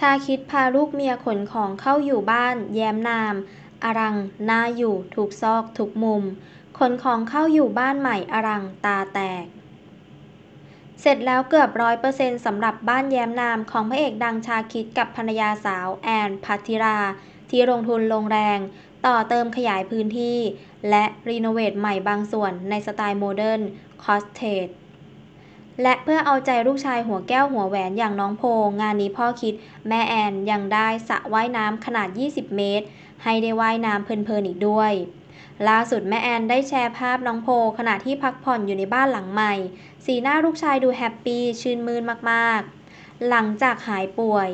ชาคิดพาลูกเมียขนของเข้าอยู่บ้าน แย้มนาม อรังน่าอยู่ ถูกซอกถูกมุมขนของเข้าอยู่บ้านใหม่อรังตาแตก เสร็จแล้วเกือบร้อยเปอร์เซ็นต์สำหรับบ้านแย้ม นามของพระเอกดังชาคิดกับภรรยาสาวแอนพัทธิรา ที่ลงทุนลงแรง ต่อเติมขยายพื้นที่ และรีโนเวทใหม่บางส่วนในสไตล์โมเดิร์นคอสเทจและเพื่อเอาใจลูกชายหัวแก้วหัวแหวนอย่างน้องโพ งานนี้พ่อคิดแม่แอนยังได้สระว่ายน้ำขนาด 20 เมตร ให้ได้ว่ายน้ำเพลินๆอีกด้วย ล่าสุดแม่แอนได้แชร์ภาพน้องโพขณะที่พักผ่อนอยู่ในบ้านหลังใหม่ สีหน้าลูกชายดูแฮปปี้ชื่นมืนมากๆ หลังจากหายป่วย